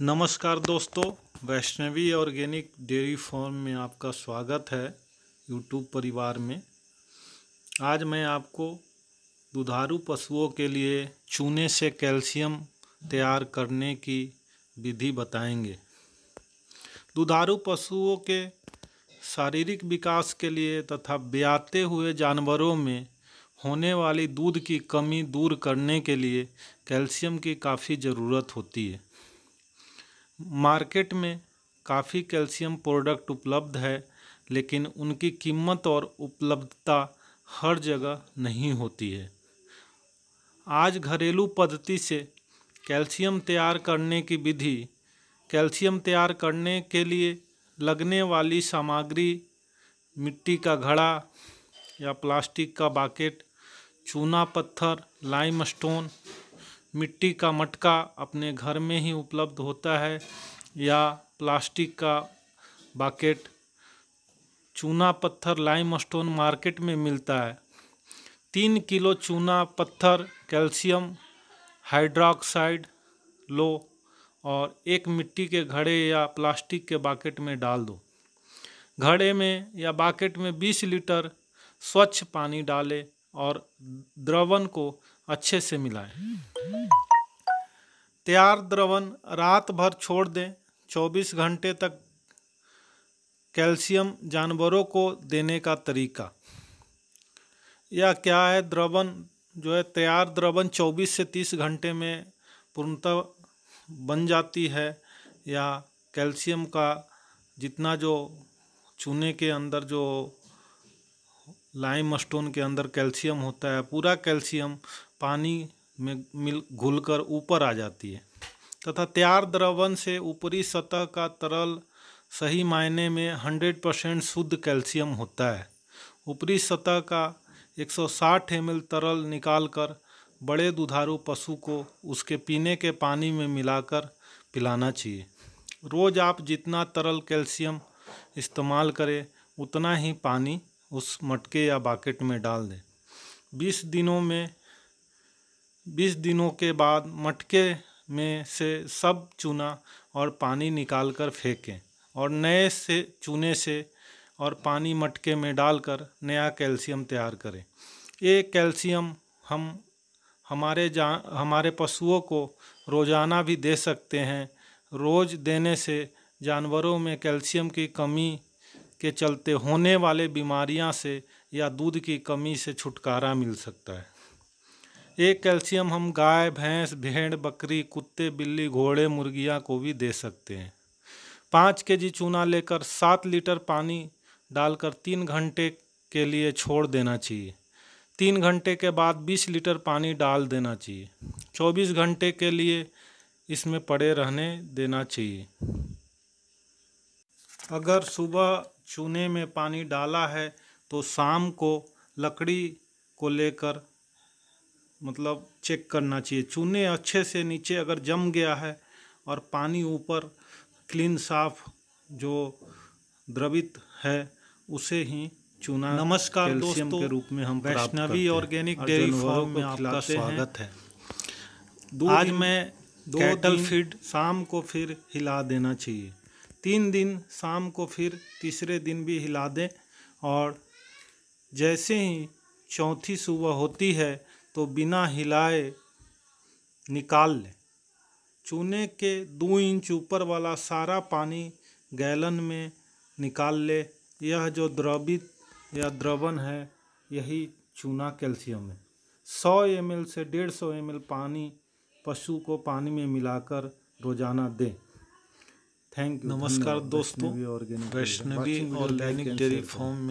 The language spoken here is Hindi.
नमस्कार दोस्तों वैष्णवी ऑर्गेनिक डेयरी फॉर्म में आपका स्वागत है यूट्यूब परिवार में आज मैं आपको दुधारू पशुओं के लिए चूने से कैल्शियम तैयार करने की विधि बताएंगे दुधारू पशुओं के शारीरिक विकास के लिए तथा ब्याते हुए जानवरों में होने वाली दूध की कमी दूर करने के लिए कैल्शियम की काफ़ी ज़रूरत होती है मार्केट में काफ़ी कैल्शियम प्रोडक्ट उपलब्ध है लेकिन उनकी कीमत और उपलब्धता हर जगह नहीं होती है आज घरेलू पद्धति से कैल्शियम तैयार करने की विधि कैल्शियम तैयार करने के लिए लगने वाली सामग्री मिट्टी का घड़ा या प्लास्टिक का बाकेट चूना पत्थर लाइम स्टोन मिट्टी का मटका अपने घर में ही उपलब्ध होता है या प्लास्टिक का बाकेट चूना पत्थर लाइम स्टोन मार्केट में मिलता है तीन किलो चूना पत्थर कैल्शियम हाइड्रोक्साइड लो और एक मिट्टी के घड़े या प्लास्टिक के बाकेट में डाल दो घड़े में या बाकेट में 20 लीटर स्वच्छ पानी डालें और द्रवण को अच्छे से मिलाएं तैयार द्रवन रात भर छोड़ दें 24 घंटे तक कैल्शियम जानवरों को देने का तरीका या क्या है द्रवण जो है तैयार द्रवण 24 से 30 घंटे में पूर्णतः बन जाती है या कैल्शियम का जितना जो चूने के अंदर जो लाइम स्टोन के अंदर कैल्शियम होता है पूरा कैल्शियम पानी में मिल घुल कर ऊपर आ जाती है तथा तैयार द्रवण से ऊपरी सतह का तरल सही मायने में 100 परसेंट शुद्ध कैल्शियम होता है ऊपरी सतह का 160 सौ तरल निकालकर बड़े दुधारू पशु को उसके पीने के पानी में मिलाकर पिलाना चाहिए रोज़ आप जितना तरल कैल्शियम इस्तेमाल करें उतना ही पानी उस मटके या बाकेट में डाल दें बीस दिनों में बीस दिनों के बाद मटके में से सब चूना और पानी निकाल कर फेंकें और नए से चूने से और पानी मटके में डालकर नया कैल्शियम तैयार करें ये कैल्शियम हम हमारे जा हमारे पशुओं को रोज़ाना भी दे सकते हैं रोज़ देने से जानवरों में कैल्शियम की कमी के चलते होने वाले बीमारियां से या दूध की कमी से छुटकारा मिल सकता है ये कैल्शियम हम गाय भैंस भेड़ बकरी कुत्ते बिल्ली घोड़े मुर्गियाँ को भी दे सकते हैं पाँच के जी चूना लेकर सात लीटर पानी डालकर तीन घंटे के लिए छोड़ देना चाहिए तीन घंटे के बाद बीस लीटर पानी डाल देना चाहिए चौबीस घंटे के लिए इसमें पड़े रहने देना चाहिए अगर सुबह चूने में पानी डाला है तो शाम को लकड़ी को लेकर मतलब चेक करना चाहिए चूने अच्छे से नीचे अगर जम गया है और पानी ऊपर क्लीन साफ जो द्रवित है उसे ही चूना नमस्कार दोस्तों के रूप में हम वैष्णवी ऑर्गेनिक डेयरी फार्म में आपका स्वागत है आज मैं दो फीड शाम को फिर हिला देना चाहिए तीन दिन शाम को फिर तीसरे दिन भी हिला दें और जैसे ही चौथी सुबह होती है तो बिना हिलाए निकाल लें चूने के दो इंच ऊपर वाला सारा पानी गैलन में निकाल ले यह जो द्रवित या द्रवण है यही चूना कैल्शियम है सौ एम से डेढ़ सौ एम पानी पशु को पानी में मिलाकर रोजाना दें थैंक यू नमस्कार दोस्तों वैष्णवी ऑर्गेनिक डेयरी फॉर्म में